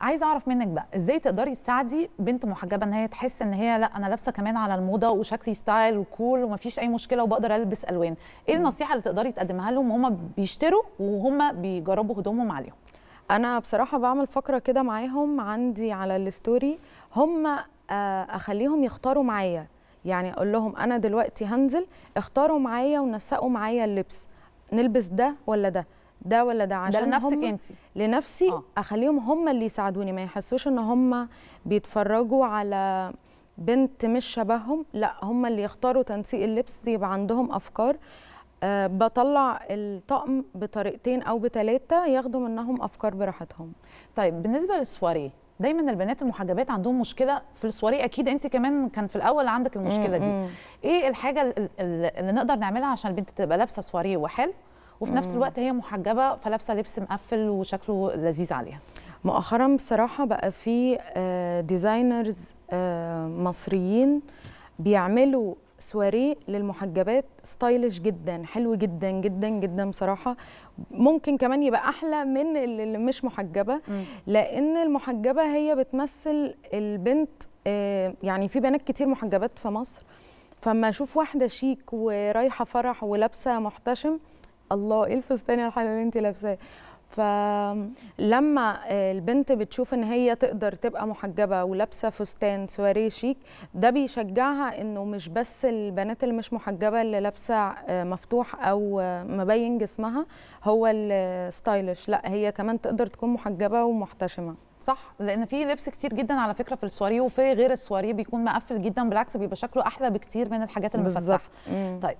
عايزه اعرف منك بقى ازاي تقدري تساعدي بنت محجبه ان هي تحس ان هي لا انا لابسه كمان على الموضه وشكلي ستايل وكول ومفيش اي مشكله وبقدر البس الوان ايه النصيحه اللي تقدري تقدمها لهم وهم بيشتروا وهم بيجربوا هدومهم عليهم انا بصراحه بعمل فقره كده معاهم عندي على الستوري هم آه، اخليهم يختاروا معايا يعني اقول لهم انا دلوقتي هنزل اختاروا معايا ونسقوا معايا اللبس نلبس ده ولا ده ده ولا ده عشان ده لنفسك انت لنفسي آه. اخليهم هم اللي يساعدوني ما يحسوش ان هم بيتفرجوا على بنت مش شبههم لا هم اللي يختاروا تنسيق اللبس يبقى عندهم افكار أه بطلع الطقم بطريقتين او بثلاثه ياخدوا منهم افكار براحتهم طيب بالنسبه للسواري دايما البنات المحجبات عندهم مشكله في السواري اكيد انت كمان كان في الاول عندك المشكله دي ايه الحاجه اللي نقدر نعملها عشان البنت تبقى لابسه سواري وحلو وفي نفس الوقت هي محجبه فلابسه لبس مقفل وشكله لذيذ عليها مؤخرا بصراحه بقى في ديزاينرز آه، آه، مصريين بيعملوا سواري للمحجبات ستايلش جدا حلو جدا جدا جدا بصراحه ممكن كمان يبقى احلى من اللي مش محجبه لان المحجبه هي بتمثل البنت آه، يعني في بنات كتير محجبات في مصر فما اشوف واحده شيك ورايحه فرح ولابسه محتشم الله ايه الفستان الحلو اللي انت لابساه فلما آه، البنت بتشوف ان هي تقدر تبقى محجبه ولابسه فستان سواري شيك ده بيشجعها انه مش بس البنات اللي مش محجبه اللي لابسه آه، مفتوح او آه، مبين جسمها هو الستايلش لا هي كمان تقدر تكون محجبه ومحتشمه صح لان في لبس كتير جدا على فكره في السواريه وفي غير السواريه بيكون مقفل جدا بالعكس بيبقى شكله احلى بكتير من الحاجات المفتحه طيب